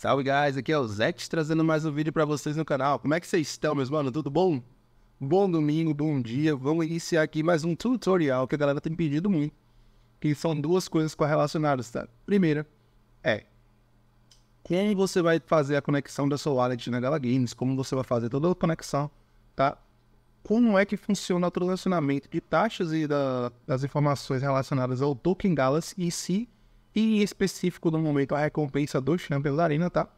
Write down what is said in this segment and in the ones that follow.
Salve, guys! Aqui é o Zex trazendo mais um vídeo para vocês no canal. Como é que vocês estão, meus mano? Tudo bom? Bom domingo, bom dia. Vamos iniciar aqui mais um tutorial que a galera tem tá pedido muito. Que são duas coisas correlacionadas, tá? Primeira é como você vai fazer a conexão da sua wallet na Gala Games, como você vai fazer toda a conexão, tá? Como é que funciona o transacionamento de taxas e da, das informações relacionadas ao token Galaxy e se e específico no momento a recompensa do Champions da Arena, tá?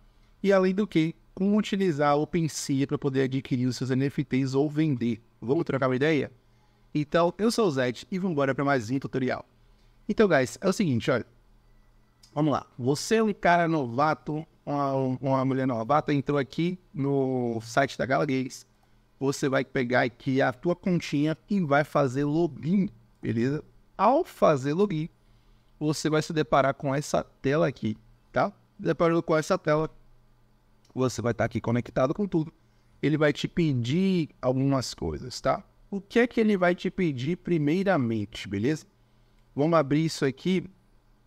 E além do que, como utilizar o OpenSea para poder adquirir os seus NFTs ou vender. Vamos trocar uma ideia? Então, eu sou o Zed e vamos embora para mais um tutorial. Então, guys, é o seguinte, olha. Vamos lá. Você é um cara novato, uma, uma mulher novata, entrou aqui no site da Galaguez. Você vai pegar aqui a tua continha e vai fazer login, beleza? Ao fazer login, você vai se deparar com essa tela aqui, tá? Deparando com essa tela, você vai estar tá aqui conectado com tudo. Ele vai te pedir algumas coisas, tá? O que é que ele vai te pedir primeiramente, beleza? Vamos abrir isso aqui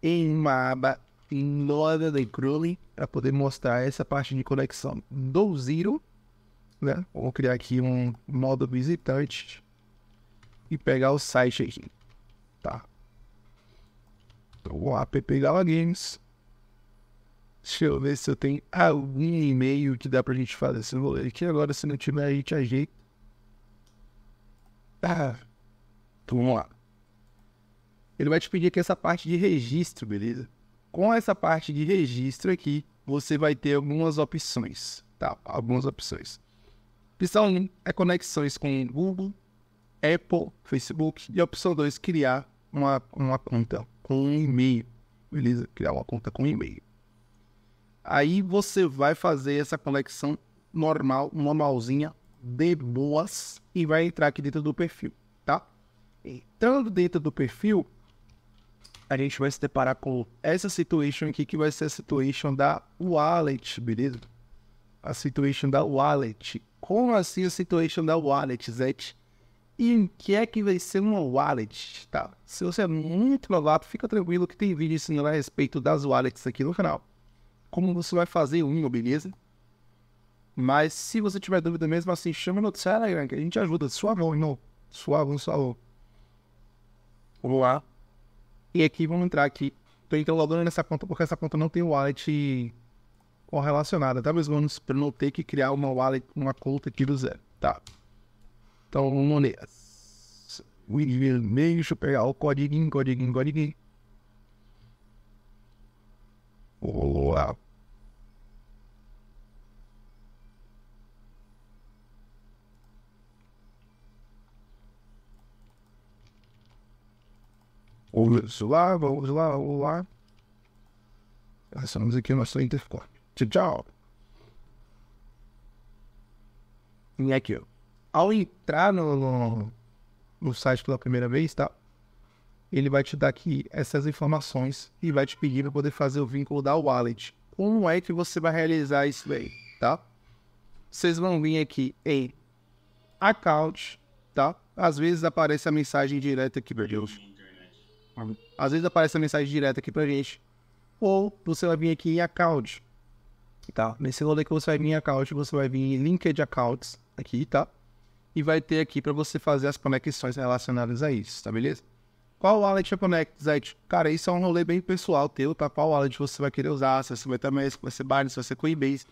em uma aba nova de Crawling para poder mostrar essa parte de conexão do Zero. Né? Vou criar aqui um modo visitante e pegar o site aqui. Tá, então app lá, PP Gala Games. Deixa eu ver se eu tenho algum e-mail que dá pra gente fazer esse rolê aqui. Agora, se não tiver, a gente ajeita. Tá. então vamos lá. Ele vai te pedir aqui essa parte de registro, beleza? Com essa parte de registro aqui, você vai ter algumas opções, tá? Algumas opções. Opção 1 é conexões com Google, Apple, Facebook. E opção 2, criar uma, uma conta com um e-mail. Beleza? Criar uma conta com e-mail. Aí você vai fazer essa conexão normal, normalzinha, de boas, e vai entrar aqui dentro do perfil, tá? Entrando dentro do perfil, a gente vai se deparar com essa situation aqui, que vai ser a situation da wallet, beleza? A situation da wallet. Como assim a situation da wallet, Zete? e o que é que vai ser uma wallet, tá? Se você é muito novato, fica tranquilo que tem vídeo ensinando a respeito das wallets aqui no canal. Como você vai fazer uma, beleza? Mas se você tiver dúvida mesmo assim, chama no Telegram que a gente ajuda. Suavão, irmão. Suavão, suavão. Vamos lá. E aqui, vamos entrar aqui. Tô então logando nessa conta porque essa conta não tem wallet correlacionada, tá, meus manos? Pra não ter que criar uma wallet, uma conta aqui do zero, tá? Então, vamos ler. O e-mail, deixa eu pegar o codiguinho, codiguinho, codiguinho. Olá. Vamos lá, vamos lá, vamos lá. Estamos aqui no nosso intercom. Tchau, tchau. E aqui, ó ao entrar no, no, no site pela primeira vez, tá? Ele vai te dar aqui essas informações e vai te pedir para poder fazer o vínculo da wallet. Como é que você vai realizar isso aí, tá? Vocês vão vir aqui em account, tá? Às vezes aparece a mensagem direta aqui pra gente. Às vezes aparece a mensagem direta aqui pra gente. Ou você vai vir aqui em account, tá? Nesse rolê que você vai vir em account, você vai vir em linked accounts aqui, tá? e vai ter aqui para você fazer as conexões relacionadas a isso, tá beleza? Qual wallet você conecta, Zé? Cara, isso é um rolê bem pessoal teu, tá? Qual wallet você vai querer usar, se vai ser Metamask, se vai ser Binance, se vai ser Coinbase.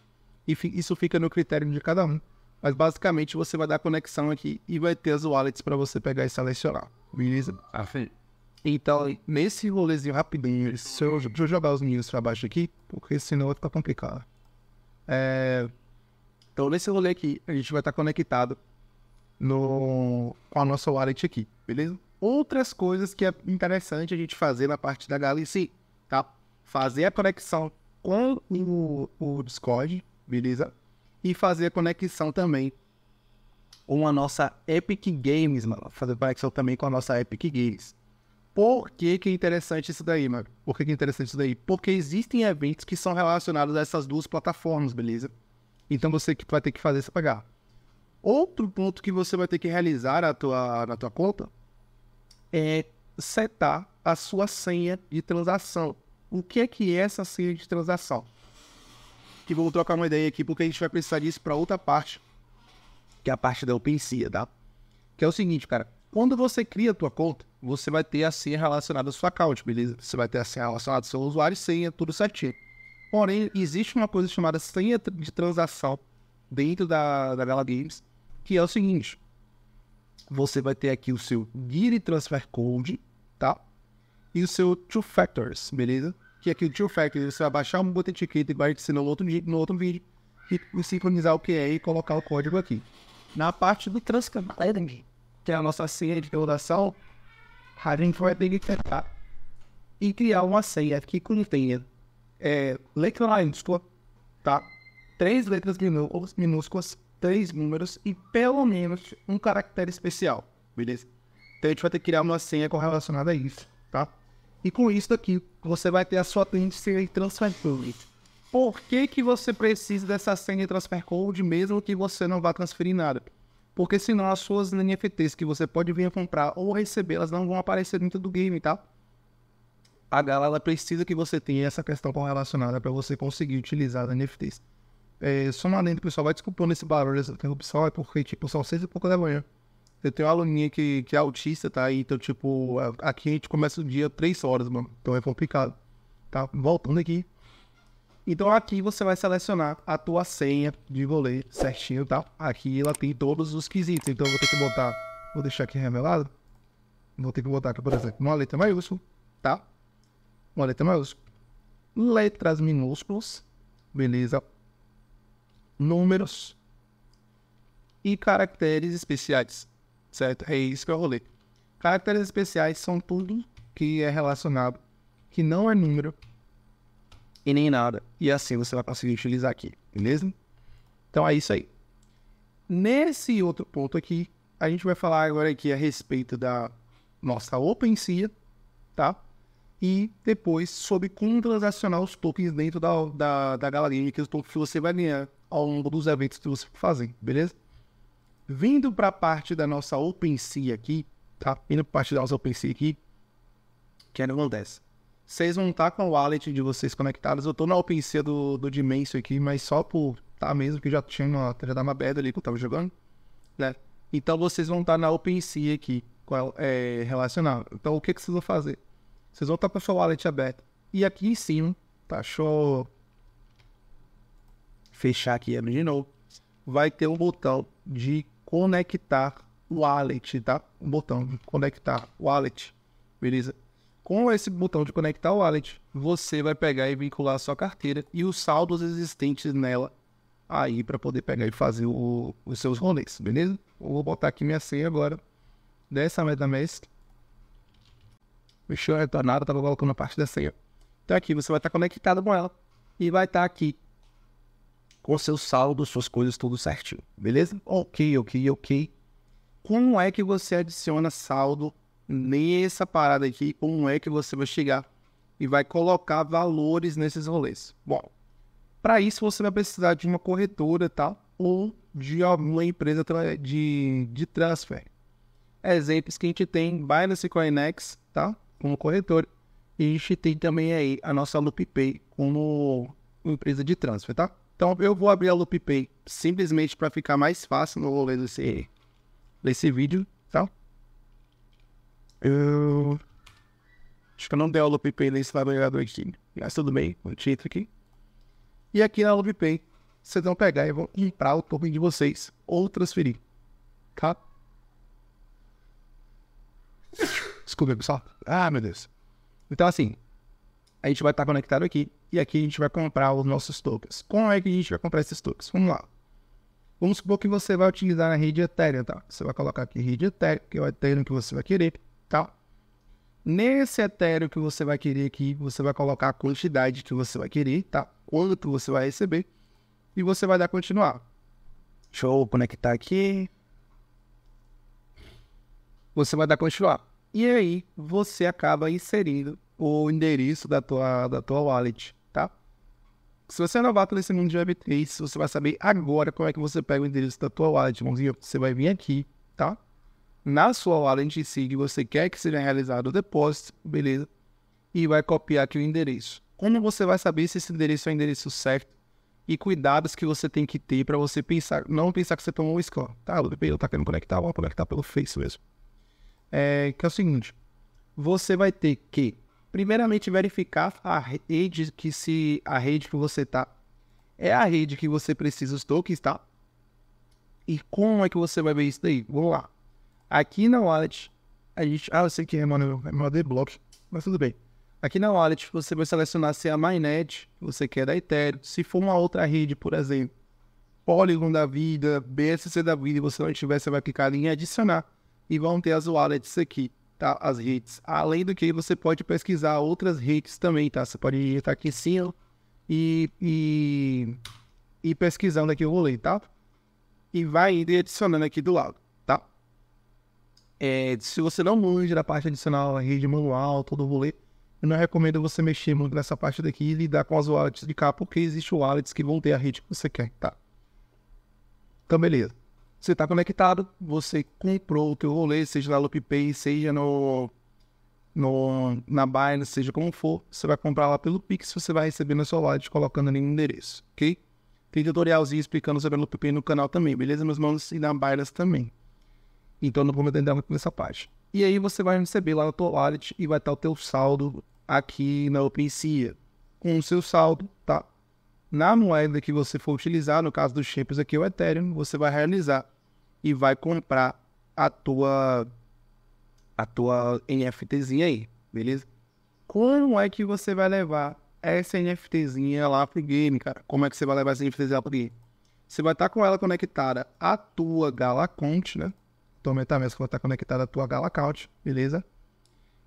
E isso fica no critério de cada um. Mas basicamente você vai dar conexão aqui e vai ter as wallets para você pegar e selecionar, beleza? Afim. Então, nesse rolezinho rapidinho, se eu, deixa eu jogar os meninos para baixo aqui, porque senão vai ficar complicado. É... Então, nesse rolê aqui, a gente vai estar tá conectado no, com a nossa wallet aqui, beleza? Outras coisas que é interessante a gente fazer na parte da Galicia, tá? Fazer a conexão com o, o Discord, beleza? E fazer a conexão também com a nossa Epic Games, mano. Fazer conexão também com a nossa Epic Games. Por que, que é interessante isso daí, mano? Por que, que é interessante isso daí? Porque existem eventos que são relacionados a essas duas plataformas, beleza? Então você que vai ter que fazer isso pagar. Outro ponto que você vai ter que realizar na tua, na tua conta é setar a sua senha de transação. O que é que é essa senha de transação? Que vou trocar uma ideia aqui, porque a gente vai precisar disso para outra parte, que é a parte da OpenSea, tá? Que é o seguinte, cara. Quando você cria a tua conta, você vai ter a senha relacionada à sua account, beleza? Você vai ter a senha relacionada ao seu usuário, e senha, tudo certinho. Porém, existe uma coisa chamada senha de transação dentro da, da Gala Games, que é o seguinte: você vai ter aqui o seu GIRI Transfer Code, tá? E o seu Two Factors, beleza? Que aqui o Two Factors você vai baixar uma outra etiqueta e vai ensinar no outro, no outro vídeo e sincronizar o QR e colocar o código aqui. Na parte do Transfer que é a nossa senha de validação, a gente vai ter que tentar e criar uma senha que contenha é, letra minúscula, tá? Três letras minúsculas três números e pelo menos um caractere especial, beleza? Então a gente vai ter que criar uma senha correlacionada a isso, tá? E com isso aqui, você vai ter a sua cliente senha transfer code. Por que, que você precisa dessa senha transfer code mesmo que você não vá transferir nada? Porque senão as suas NFTs que você pode vir a comprar ou receber, elas não vão aparecer dentro do game, tá? A galera precisa que você tenha essa questão correlacionada para você conseguir utilizar as NFTs. É, só uma lenda, pessoal, vai desculpando esse barulho, essa interrupção, é porque, tipo, são seis e pouco da manhã. Eu tenho uma aluninha que, que é autista, tá? Então, tipo, aqui a gente começa o dia três horas, mano. Então é complicado. Tá? Voltando aqui. Então aqui você vai selecionar a tua senha de rolê certinho, tá? Aqui ela tem todos os quesitos. Então eu vou ter que botar... Vou deixar aqui revelado. Vou ter que botar aqui, por exemplo, uma letra maiúscula, tá? Uma letra maiúscula. Letras minúsculas. Beleza números e caracteres especiais, certo? É isso que eu rolei. Caracteres especiais são tudo que é relacionado, que não é número e nem nada. E assim você vai conseguir utilizar aqui, beleza? Então é isso aí. Nesse outro ponto aqui, a gente vai falar agora aqui a respeito da nossa OpenSea, tá? E depois sobre como transacionar os tokens dentro da, da, da que, os tokens que você vai ganhar ao longo dos eventos que você fazer, beleza? Vindo para a parte da nossa OpenSea aqui, tá? Vindo para a parte da nossa OpenSea aqui, que é no acontece. Vocês vão estar tá com a wallet de vocês conectados. Eu estou na OpenSea do, do Dimension aqui, mas só por tá mesmo, que já tinha uma, já dava uma bad ali que eu tava jogando, né? Então vocês vão estar tá na OpenSea aqui, qual, é, relacionado. Então o que, que vocês vão fazer? Vocês vão estar tá com a sua wallet aberta. E aqui em cima, tá? Show fechar aqui ano de novo, vai ter um botão de conectar o wallet, tá? Um botão de conectar o wallet, beleza? Com esse botão de conectar o wallet, você vai pegar e vincular a sua carteira e os saldos existentes nela aí para poder pegar e fazer o, os seus rolês, beleza? Eu vou botar aqui minha senha agora dessa MetaMask. Fechou, retornado, estava colocando a parte da senha. Então aqui você vai estar tá conectado com ela e vai estar tá aqui com seu saldo, suas coisas tudo certinho, beleza? Ok, ok, ok. Como é que você adiciona saldo nessa parada aqui? Como é que você vai chegar e vai colocar valores nesses rolês? Bom, para isso você vai precisar de uma corretora, tá? Ou de alguma empresa de, de transfer. Exemplos que a gente tem, Binance Coinex, tá? Como corretora. E a gente tem também aí a nossa LoopPay como empresa de transfer, tá? Então eu vou abrir a Loop Pay simplesmente para ficar mais fácil no rolê desse, desse vídeo, tá? Eu... Acho que eu não dei a Loop Pay nesse navegador aqui, mas tudo bem, vou título aqui. E aqui na Loop Pay, vocês vão pegar e vão comprar o token de vocês ou transferir, tá? Desculpa, pessoal. Ah, meu Deus. Então, assim, a gente vai estar conectado aqui. E aqui a gente vai comprar os nossos tokens. Como é que a gente vai comprar esses tokens? Vamos lá. Vamos supor que você vai utilizar a rede Ethereum, tá? Você vai colocar aqui rede Ethereum, que é o Ethereum que você vai querer, tá? Nesse Ethereum que você vai querer aqui, você vai colocar a quantidade que você vai querer, tá? Quanto você vai receber. E você vai dar continuar. Deixa eu conectar aqui. Você vai dar continuar. E aí, você acaba inserindo o endereço da tua, da tua wallet, tá? Se você é novato nesse mundo de Web3, você vai saber agora como é que você pega o endereço da tua wallet, irmãozinho. Você vai vir aqui, tá? Na sua wallet em si, que você quer que seja realizado o depósito, beleza? E vai copiar aqui o endereço. Como você vai saber se esse endereço é o endereço certo? E cuidados que você tem que ter para você pensar, não pensar que você tomou um score. Tá, o DPI tá querendo conectar, vou conectar pelo Face mesmo. É, que é o seguinte, você vai ter que primeiramente verificar a rede que se a rede que você está é a rede que você precisa os tokens, tá? E como é que você vai ver isso daí? Vamos lá. Aqui na wallet, a gente, ah, eu sei que é mano, é meu block, mas tudo bem. Aqui na wallet você vai selecionar se é a mainnet que você quer da Ethereum, se for uma outra rede, por exemplo, Polygon da vida, BSC da vida, e você não tiver, você vai clicar em adicionar e vão ter as wallets aqui tá? As redes. Além do que você pode pesquisar outras redes também, tá? Você pode estar aqui em cima e, e, e pesquisando aqui o rolê, tá? E vai indo e adicionando aqui do lado, tá? É, se você não manja da parte adicional, a rede manual, todo o rolê, eu não recomendo você mexer muito nessa parte daqui e lidar com as wallets de cá, porque existe wallets que vão ter a rede que você quer, tá? Então, beleza você está conectado, você comprou o teu rolê, seja na LoopPay, seja no, no, na Binance, seja como for, você vai comprar lá pelo Pix, você vai receber na sua loja colocando ali no endereço, ok? Tem tutorialzinho explicando sobre a LoopPay no canal também, beleza, meus manos? E na Binance também. Então não vou me atender muito nessa parte. E aí você vai receber lá na tua wallet e vai estar o teu saldo aqui na OpenSea. Com o seu saldo, tá? na moeda que você for utilizar, no caso dos chips aqui, o Ethereum, você vai realizar e vai comprar a tua a tua NFTzinha aí, beleza? Como é que você vai levar essa NFTzinha lá pro game, cara? Como é que você vai levar essa NFTzinha lá pro game? Você vai estar tá com ela conectada à tua Galacount, né? Tua então, MetaMask vai estar tá conectada à tua Galacount, beleza?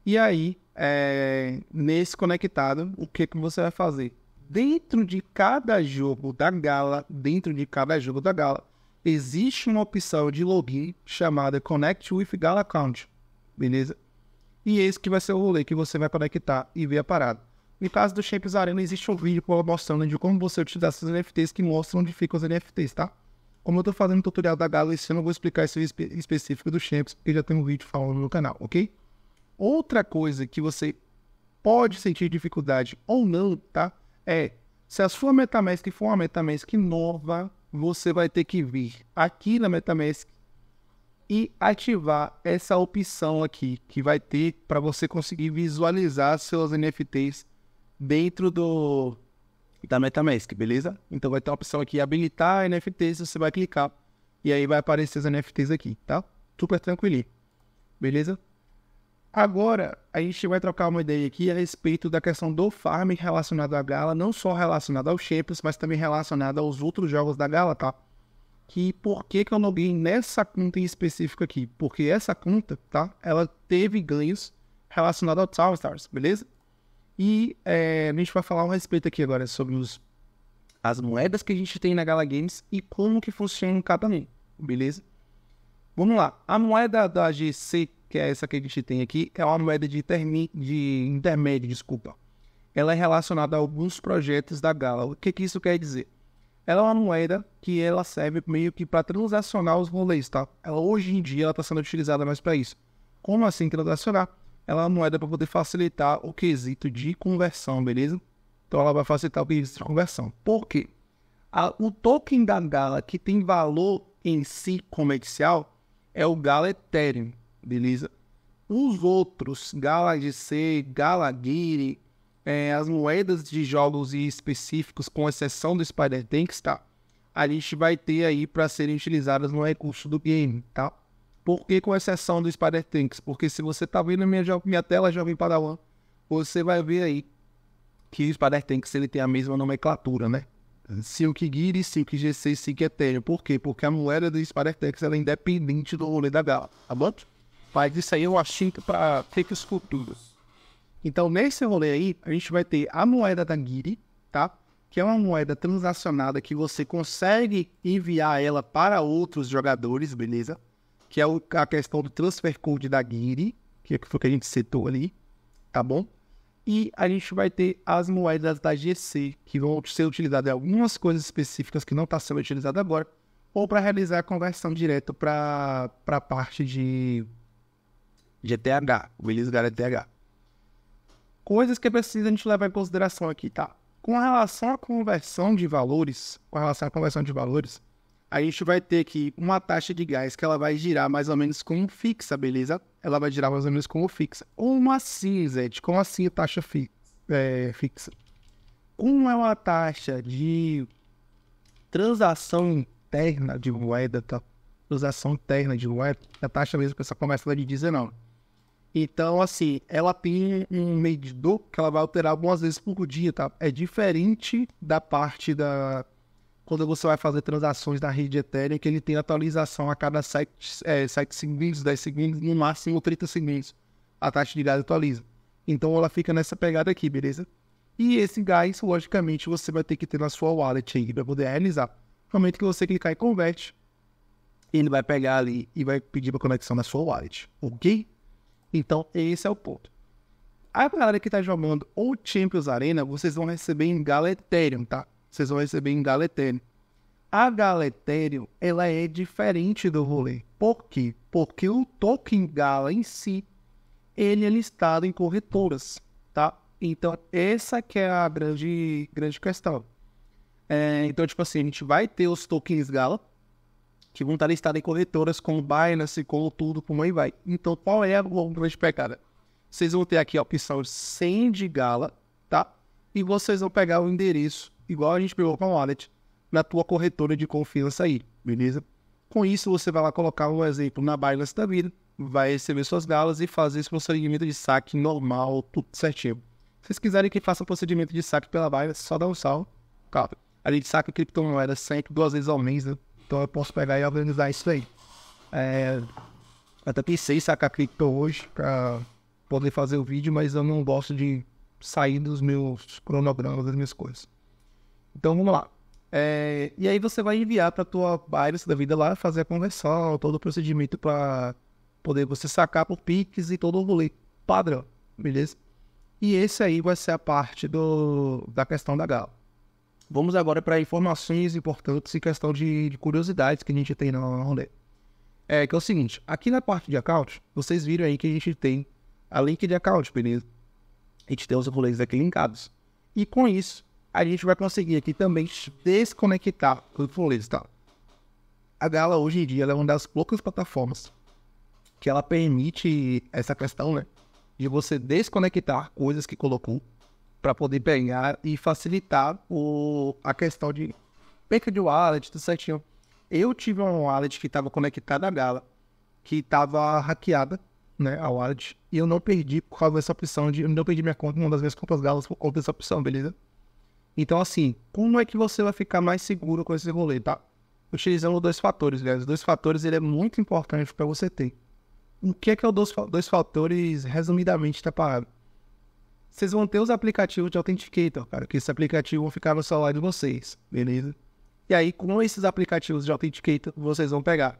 E aí, é, nesse conectado, o que, que você vai fazer? Dentro de cada jogo da Gala, dentro de cada jogo da Gala, existe uma opção de login chamada Connect with Gala Account, beleza? E esse que vai ser o rolê que você vai conectar e ver a parada. No caso do Shapes Arena, existe um vídeo mostrando de como você utilizar esses NFTs que mostram onde ficam os NFTs, tá? Como eu tô fazendo o tutorial da Gala, esse eu não vou explicar isso específico do Champs, porque já tem um vídeo falando no canal, ok? Outra coisa que você pode sentir dificuldade ou não, tá? é se a sua MetaMask for uma MetaMask nova, você vai ter que vir aqui na MetaMask e ativar essa opção aqui que vai ter para você conseguir visualizar seus NFTs dentro do da MetaMask, beleza? Então vai ter uma opção aqui habilitar NFTs, você vai clicar e aí vai aparecer os NFTs aqui, tá? Super tranquilo. Beleza? Agora, a gente vai trocar uma ideia aqui a respeito da questão do farm relacionado à Gala, não só relacionado ao Champions, mas também relacionado aos outros jogos da Gala, tá? Que por que, que eu loguei nessa conta em específico aqui? Porque essa conta, tá? Ela teve ganhos relacionados ao Tower Stars, beleza? E é, a gente vai falar um respeito aqui agora sobre os, as moedas que a gente tem na Gala Games e como que funciona cada um, beleza? Vamos lá. A moeda da GC que é essa que a gente tem aqui, é uma moeda de, intermi... de intermédio, desculpa. Ela é relacionada a alguns projetos da Gala. O que, que isso quer dizer? Ela é uma moeda que ela serve meio que para transacionar os rolês, tá? Ela, hoje em dia ela está sendo utilizada mais para isso. Como assim transacionar? Ela é uma moeda para poder facilitar o quesito de conversão, beleza? Então ela vai facilitar o quesito de conversão. Por quê? A, o token da Gala que tem valor em si comercial é o Gala Ethereum beleza? Os outros, Gala de C, Galagiri, é, as moedas de jogos específicos, com exceção do Spider-Tanks, tá? A gente vai ter aí para serem utilizadas no recurso do game, tá? Por que com exceção do Spider-Tanks? Porque se você tá vendo minha, minha tela Jovem Padawan, você vai ver aí que o Spider-Tanks ele tem a mesma nomenclatura, né? Silk Gear, Silk G6, Silk Ethereum. Por quê? Porque a moeda do Spider-Tanks é independente do rolê da Gala, tá bom? Mas isso aí eu um assunto para takes futuros. Então, nesse rolê aí, a gente vai ter a moeda da Guiri, tá? Que é uma moeda transacionada que você consegue enviar ela para outros jogadores, beleza? Que é a questão do transfer code da Guiri, é que foi o que a gente citou ali, tá bom? E a gente vai ter as moedas da GC, que vão ser utilizadas em algumas coisas específicas que não está sendo utilizada agora, ou para realizar a conversão direto para a parte de GTH, o release é da GTH. Coisas que precisa a gente levar em consideração aqui, tá? Com relação à conversão de valores, com relação à conversão de valores, a gente vai ter aqui uma taxa de gás que ela vai girar mais ou menos como fixa, beleza? Ela vai girar mais ou menos como fixa. Como assim, Zed? Como assim taxa fi é, fixa? Como é uma taxa de transação interna de moeda, tá? Transação interna de moeda, a taxa mesmo que essa conversa é de 19. Então, assim, ela tem um medidor que ela vai alterar algumas vezes por dia, tá? É diferente da parte da. Quando você vai fazer transações na rede Ethereum, que ele tem atualização a cada 7, é, 7 segundos, 10 segundos, no máximo 30 segundos. A taxa de gás atualiza. Então ela fica nessa pegada aqui, beleza? E esse gás, logicamente, você vai ter que ter na sua wallet aí para poder realizar. No momento que você clicar em converte, ele vai pegar ali e vai pedir para conexão na sua wallet, ok? Então, esse é o ponto. A galera que está jogando ou Champions Arena, vocês vão receber em Galeterium, tá? Vocês vão receber em Galeterium. A Galeterium, ela é diferente do rolê. Por quê? Porque o token Gala em si, ele é listado em corretoras, tá? Então, essa que é a grande, grande questão. É, então, tipo assim, a gente vai ter os tokens Gala, que tipo, vão estar tá listadas em corretoras como Binance, como tudo, como aí vai. Então, qual é a grande pecada? Vocês vão ter aqui a opção sem de gala, tá? E vocês vão pegar o endereço, igual a gente pegou com o wallet, na tua corretora de confiança aí, beleza? Com isso, você vai lá colocar um exemplo na Binance da vida, vai receber suas galas e fazer esse procedimento de saque normal, tudo certinho. Se vocês quiserem que faça o procedimento de saque pela Binance, só dá um sal. Cara, a gente saca criptomoedas sempre duas vezes ao mês, né? Então eu posso pegar e organizar isso aí. É, até pensei em sacar cripto hoje para poder fazer o vídeo, mas eu não gosto de sair dos meus cronogramas, das minhas coisas. Então vamos lá. É, e aí você vai enviar para tua Binance da vida lá, fazer a conversão, todo o procedimento para poder você sacar por Pix e todo o rolê padrão, beleza? E esse aí vai ser a parte do, da questão da Galo. Vamos agora para informações importantes e questão de, de, curiosidades que a gente tem na rolê. É que é o seguinte, aqui na parte de account, vocês viram aí que a gente tem a link de account, beleza? A gente tem os rolês aqui linkados. E com isso, a gente vai conseguir aqui também desconectar os rolês, tá? A Gala hoje em dia é uma das poucas plataformas que ela permite essa questão, né? De você desconectar coisas que colocou para poder pegar e facilitar o, a questão de perca de wallet, tudo certinho. Eu tive uma wallet que estava conectada à Gala, que estava hackeada, né, a wallet, e eu não perdi por causa dessa opção de, eu não perdi minha conta, uma das minhas compras Galas por conta dessa opção, beleza? Então, assim, como é que você vai ficar mais seguro com esse rolê, tá? Utilizando dois fatores, velho. Né? Os dois fatores, ele é muito importante para você ter. O que é que é o dois, dois fatores, resumidamente, tá parado? vocês vão ter os aplicativos de Authenticator, cara, que esse aplicativo vão ficar no celular de vocês, beleza? E aí, com esses aplicativos de Authenticator, vocês vão pegar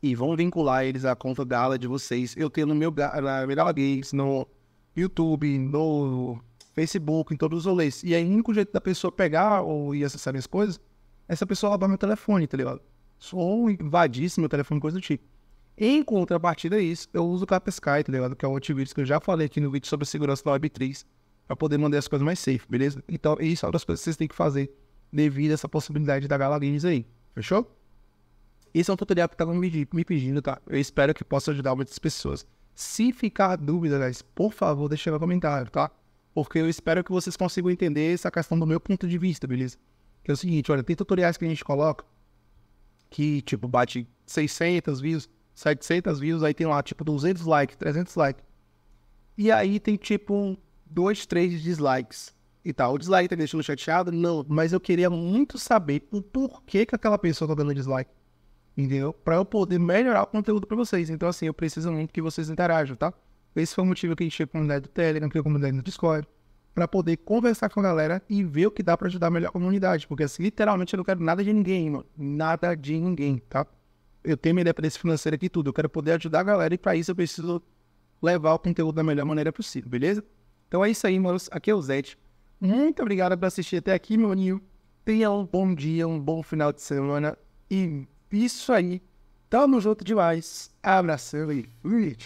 e vão vincular eles à conta Gala de vocês. Eu tenho no meu na Viral Games, no YouTube, no Facebook, em todos os rolês. E aí, o único jeito da pessoa pegar ou ir acessar minhas coisas, essa pessoa roubar meu telefone, tá ligado? Ou invadir meu telefone, coisa do tipo. Em contrapartida a isso, eu uso o Capsky, tá ligado? Que é um antivírus que eu já falei aqui no vídeo sobre segurança da Web3, para poder mandar as coisas mais safe, beleza? Então, isso é uma das coisas que vocês têm que fazer devido a essa possibilidade da Gala aí, fechou? Esse é um tutorial que estavam tá me, me pedindo, tá? Eu espero que possa ajudar muitas pessoas. Se ficar dúvida, guys, por favor, deixa no comentário, tá? Porque eu espero que vocês consigam entender essa questão do meu ponto de vista, beleza? Que é o seguinte, olha, tem tutoriais que a gente coloca que, tipo, bate 600 views, 700 views, aí tem lá tipo 200 likes, 300 likes. E aí tem tipo um, dois, três dislikes e tal. O dislike tá me deixando chateado? Não, mas eu queria muito saber o porquê que aquela pessoa tá dando dislike. Entendeu? Pra eu poder melhorar o conteúdo pra vocês. Então, assim, eu preciso muito que vocês interajam, tá? Esse foi o motivo que a gente a comunidade do Telegram, criou a comunidade do Discord, pra poder conversar com a galera e ver o que dá pra ajudar melhor a comunidade. Porque, assim, literalmente eu não quero nada de ninguém, mano. Nada de ninguém, tá? eu tenho minha independência financeira aqui tudo. Eu quero poder ajudar a galera e para isso eu preciso levar o conteúdo da melhor maneira possível, beleza? Então é isso aí, manos. Aqui é o Zete. Muito obrigado por assistir até aqui, meu aninho. Tenha um bom dia, um bom final de semana. E isso aí. Tamo junto demais. Abração e fui.